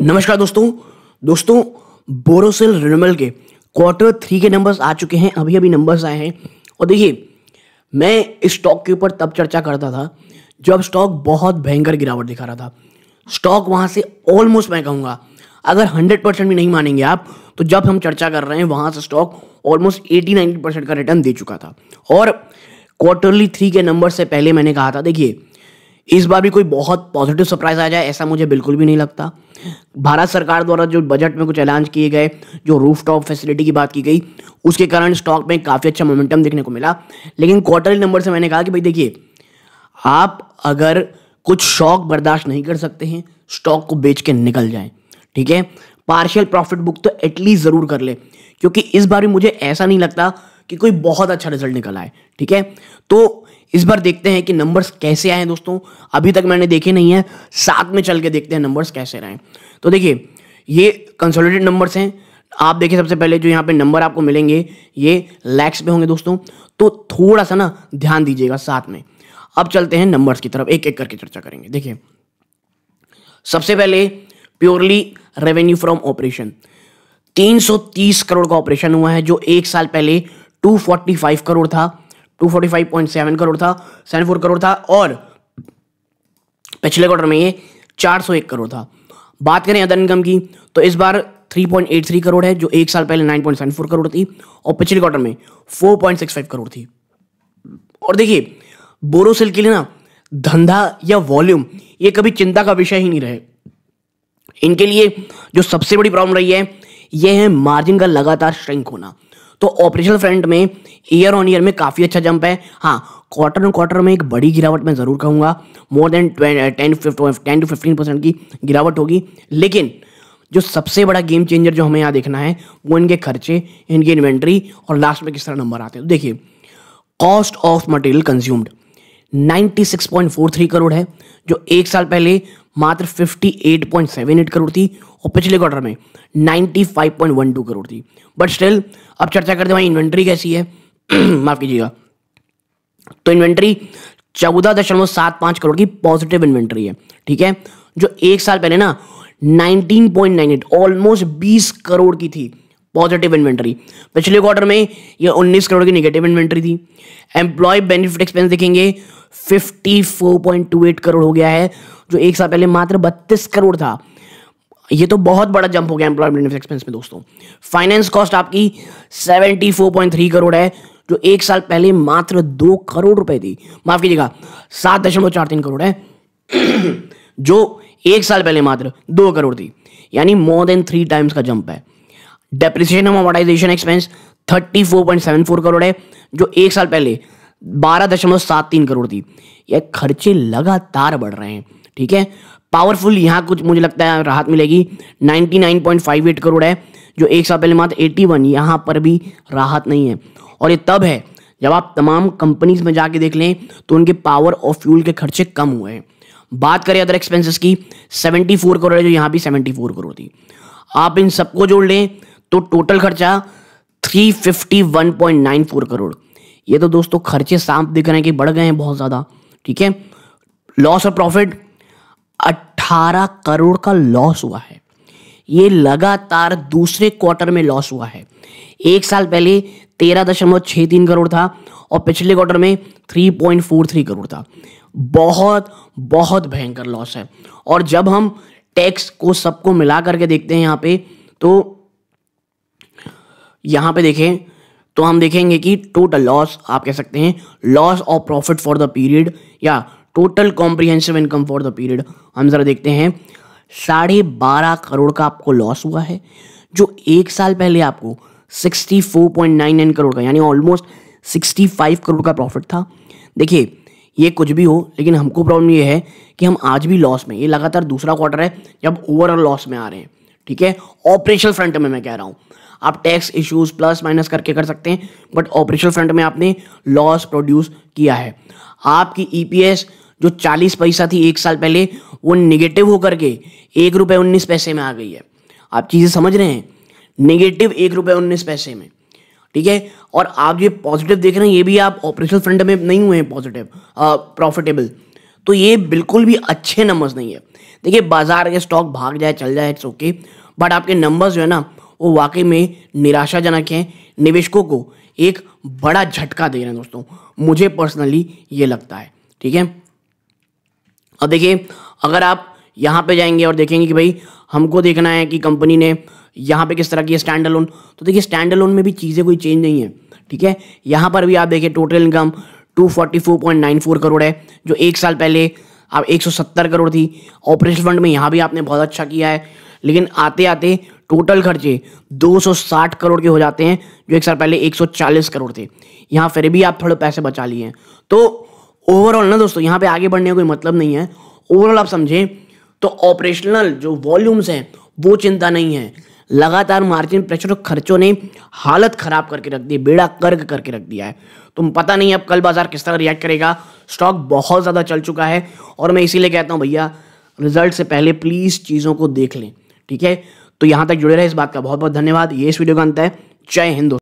नमस्कार दोस्तों दोस्तों बोरोसिल रिनमल के क्वार्टर थ्री के नंबर्स आ चुके हैं अभी अभी नंबर्स आए हैं और देखिए मैं इस स्टॉक के ऊपर तब चर्चा करता था जब स्टॉक बहुत भयंकर गिरावट दिखा रहा था स्टॉक वहाँ से ऑलमोस्ट मैं कहूँगा अगर हंड्रेड परसेंट भी नहीं मानेंगे आप तो जब हम चर्चा कर रहे हैं वहाँ से stock almost eighty ninety percent का रिटर्न दे चुका था और क्वार्टरली थ्री के नंबर से पहले मैंने कहा था देखिए इस बार भी कोई बहुत पॉजिटिव सरप्राइज आ जाए ऐसा मुझे बिल्कुल भी नहीं लगता भारत सरकार द्वारा जो बजट में कुछ ऐलान किए गए जो रूफ टॉप फैसिलिटी की बात की गई उसके कारण स्टॉक में काफ़ी अच्छा मोमेंटम देखने को मिला लेकिन क्वार्टरली नंबर से मैंने कहा कि भाई देखिए आप अगर कुछ शौक बर्दाश्त नहीं कर सकते हैं स्टॉक को बेच के निकल जाए ठीक है पार्शियल प्रॉफिट बुक तो एटलीस्ट ज़रूर कर ले क्योंकि इस बार भी मुझे ऐसा नहीं लगता कि कोई बहुत अच्छा रिजल्ट निकल आए ठीक है तो इस बार देखते हैं कि नंबर्स कैसे आए दोस्तों अभी तक मैंने देखे नहीं है साथ में चल के देखते हैं नंबर्स कैसे रहे तो देखिए ये कंसोलिडेटेड नंबर्स हैं आप देखिए सबसे पहले जो यहाँ पे नंबर आपको मिलेंगे ये लैक्स पे होंगे दोस्तों तो थोड़ा सा ना ध्यान दीजिएगा साथ में अब चलते हैं नंबर्स की तरफ एक एक करके चर्चा करेंगे देखिए सबसे पहले purely revenue from operation 330 crore का ऑपरेशन हुआ है जो एक साल पहले 245 करोड़ था 245.7 करोड़ था सेवन फोर करोड़ था और पिछले क्वार्टर में ये 401 करोड़ था बात करें अदर इनकम की तो इस बार 3.83 करोड़ है जो एक साल पहले 9.74 करोड़ थी और पिछले क्वार्टर में 4.65 करोड़ थी और देखिए बोरोसिल के लिए ना धंधा या वॉल्यूम ये कभी चिंता का विषय ही नहीं रहे इनके लिए जो सबसे बड़ी प्रॉब्लम रही है यह है मार्जिन का लगातार श्रिंक होना तो ऑपरेशनल फ्रंट में ईयर ऑन ईयर में काफ़ी अच्छा जंप है हाँ क्वार्टर ऑन क्वार्टर में एक बड़ी गिरावट मैं ज़रूर कहूँगा more than ten ten to fifteen percent की गिरावट होगी लेकिन जो सबसे बड़ा गेम चेंजर जो हमें यहाँ देखना है वो इनके खर्चे इनकी इन्वेंट्री और लास्ट में किस तरह नंबर आते हैं तो देखिए cost of material consumed 96.43 crore है जो एक साल पहले मात्र 58.78 करोड़ थी और पिछले क्वार्टर में 95.12 करोड़ थी बट स्टिल अब चर्चा करते हैं भाई इन्वेंट्री कैसी है माफ कीजिएगा तो इन्वेंट्री चौदह दशमलव सात पाँच करोड़ की पॉजिटिव इन्वेंट्री है ठीक है जो एक साल पहले ना 19.98 ऑलमोस्ट 20 करोड़ की थी पॉजिटिव इन्वेंट्री पिछले क्वार्टर में ये 19 करोड़ की नेगेटिव इन्वेंट्री थी एम्प्लॉय बेनिफिट एक्सपेंस देखेंगे 54.28 करोड़ हो गया है जो एक साल पहले मात्र 32 करोड़ था ये तो बहुत बड़ा जंप हो गया एम्प्लॉयमेंट एक्सपेंस में दोस्तों फाइनेंस कॉस्ट आपकी 74.3 करोड़ है जो एक साल पहले मात्र दो करोड़ रुपए थी माफ कीजिएगा सात दशमलव चार तीन करोड़ है जो एक साल पहले मात्र दो करोड़ थी यानी मोर देन थ्री टाइम्स का जंप है depreciation expense thirty four point seven four crore है जो एक साल पहले बारह दशमलव सात तीन करोड़ थी ये खर्चे लगातार बढ़ रहे हैं ठीक है पावरफुल यहाँ कुछ मुझे लगता है राहत मिलेगी nine point five eight crore है जो एक साल पहले मात्र वन यहाँ पर भी राहत नहीं है और ये तब है जब आप तमाम कंपनीज में जाके देख लें तो उनके पावर और फ्यूल के खर्चे कम हुए हैं बात करें अदर एक्सपेंसेस की सेवेंटी फोर करोड़ है जो यहाँ भी सेवेंटी फोर करोड़ थी आप इन सबको जोड़ लें तो टोटल खर्चा three fifty one point nine four crore ये तो दोस्तों खर्चे सांप दिख रहे हैं कि बढ़ गए हैं बहुत ज़्यादा ठीक है लॉस और प्रॉफिट 18 करोड़ का लॉस हुआ है ये लगातार दूसरे क्वार्टर में लॉस हुआ है एक साल पहले तेरह दशमलव छह तीन करोड़ था और पिछले क्वार्टर में three point four three crore था बहुत बहुत भयंकर लॉस है और जब हम टैक्स को सबको मिला करके देखते हैं यहाँ पे तो यहाँ पे देखें तो हम देखेंगे कि टोटल लॉस आप कह सकते हैं loss of profit for the period या total comprehensive income for the period हम जरा देखते हैं साढ़े बारह करोड़ का आपको लॉस हुआ है जो एक साल पहले आपको sixty four point nine nine crore का यानी ऑलमोस्ट सिक्सटी फाइव करोड़ का प्रॉफिट था देखिए ये कुछ भी हो लेकिन हमको प्रॉब्लम ये है कि हम आज भी लॉस में ये लगातार दूसरा क्वार्टर है जब ओवरऑल लॉस में आ रहे हैं ठीक है ऑपरेशनल फ्रंट में मैं कह रहा हूँ आप टैक्स इश्यूज प्लस माइनस करके कर सकते हैं बट ऑपरेशन फ्रंट में आपने लॉस प्रोड्यूस किया है आपकी ईपीएस e जो चालीस पैसा थी एक साल पहले वो निगेटिव होकर के एक रुपये उन्नीस पैसे में आ गई है आप चीज़ें समझ रहे हैं निगेटिव एक रुपये उन्नीस पैसे में ठीक है और आप ये पॉजिटिव देख रहे हैं ये भी आप ऑपरेशनल फ्रंट में नहीं हुए हैं पॉजिटिव प्रॉफिटेबल तो ये बिल्कुल भी अच्छे नंबर्स नहीं है देखिए बाजार के स्टॉक भाग जाए चल जाए इट्स ओके बट आपके नंबर्स जो है ना वो वाकई में निराशाजनक हैं निवेशकों को एक बड़ा झटका दे रहे हैं दोस्तों मुझे पर्सनली ये लगता है ठीक है अब देखिए अगर आप यहाँ पे जाएंगे और देखेंगे कि भाई हमको देखना है कि कंपनी ने यहाँ पे किस तरह की है स्टैंड लोन तो देखिए स्टैंड लोन में भी चीज़ें कोई चेंज नहीं है ठीक है यहाँ पर भी आप देखिए टोटल इनकम 244.94 करोड़ है जो एक साल पहले आप 170 करोड़ थी ऑपरेशन फंड में यहाँ भी आपने बहुत अच्छा किया है लेकिन आते आते टोटल खर्चे 260 करोड़ के हो जाते हैं जो एक साल पहले 140 करोड़ थे यहाँ फिर भी आप थोड़े पैसे बचा लिए हैं तो ओवरऑल ना दोस्तों यहाँ पे आगे बढ़ने का कोई मतलब नहीं है ओवरऑल आप समझें तो ऑपरेशनल जो वॉल्यूम्स हैं वो चिंता नहीं है लगातार मार्जिन प्रेशर और खर्चों ने हालत खराब करके रख दी बेड़ा कर्क करके रख दिया है तुम पता नहीं अब कल बाजार किस तरह रिएक्ट करेगा स्टॉक बहुत ज़्यादा चल चुका है और मैं इसीलिए कहता हूँ भैया रिजल्ट से पहले प्लीज़ चीज़ों को देख लें ठीक है तो यहां तक जुड़े रहे इस बात का बहुत बहुत धन्यवाद ये इस वीडियो का अंत है जय हिंद